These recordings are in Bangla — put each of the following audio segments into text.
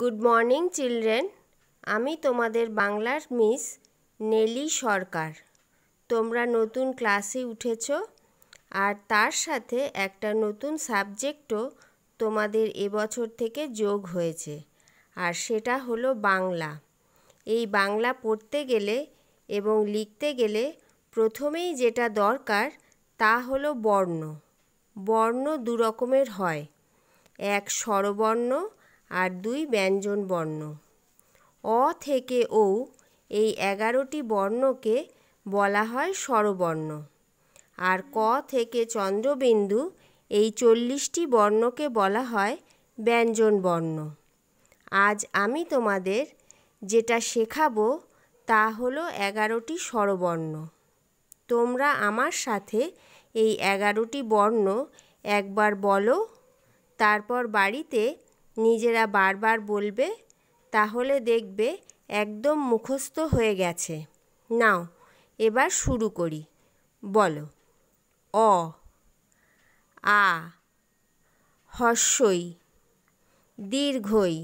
গুড মর্নিং চিলড্রেন আমি তোমাদের বাংলার মিস নেলি সরকার তোমরা নতুন ক্লাসে উঠেছ আর তার সাথে একটা নতুন সাবজেক্টও তোমাদের এবছর থেকে যোগ হয়েছে আর সেটা হলো বাংলা এই বাংলা পড়তে গেলে এবং লিখতে গেলে প্রথমেই যেটা দরকার তা হলো বর্ণ বর্ণ দু রকমের হয় এক স্বরবর্ণ আর দুই ব্যঞ্জন বর্ণ অ থেকে ও এই এগারোটি বর্ণকে বলা হয় স্বরবর্ণ আর ক থেকে চন্দ্রবিন্দু এই চল্লিশটি বর্ণকে বলা হয় ব্যঞ্জন বর্ণ আজ আমি তোমাদের যেটা শেখাবো তা হলো এগারোটি স্বরবর্ণ তোমরা আমার সাথে এই এগারোটি বর্ণ একবার বলো তারপর বাড়িতে নিজেরা বারবার বলবে তাহলে দেখবে একদম মুখস্থ হয়ে গেছে নাও এবার শুরু করি বলো অ আ হস্যই দীর্ঘই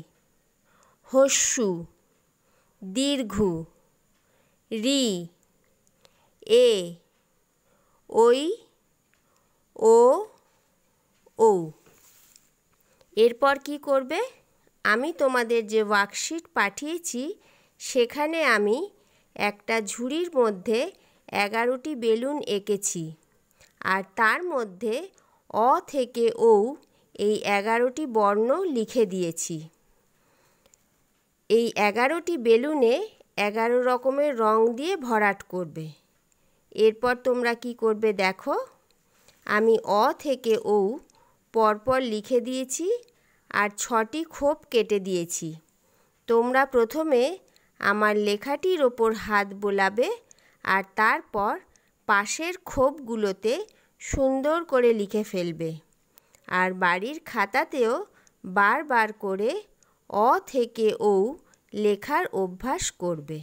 হস্যু দীর্ঘু রি এ ওই ও ও এরপর কি করবে আমি তোমাদের যে ওয়ার্কশিট পাঠিয়েছি সেখানে আমি একটা ঝুড়ির মধ্যে এগারোটি বেলুন এঁকেছি আর তার মধ্যে অ থেকে ও এই এগারোটি বর্ণ লিখে দিয়েছি এই এগারোটি বেলুনে এগারো রকমের রং দিয়ে ভরাট করবে এরপর তোমরা কি করবে দেখো আমি অ থেকে ও পরপর লিখে দিয়েছি আর ছটি খোপ কেটে দিয়েছি তোমরা প্রথমে আমার লেখাটির ওপর হাত বোলাবে আর তারপর পাশের খোপগুলোতে সুন্দর করে লিখে ফেলবে আর বাড়ির খাতাতেও বারবার করে অ থেকে ও লেখার অভ্যাস করবে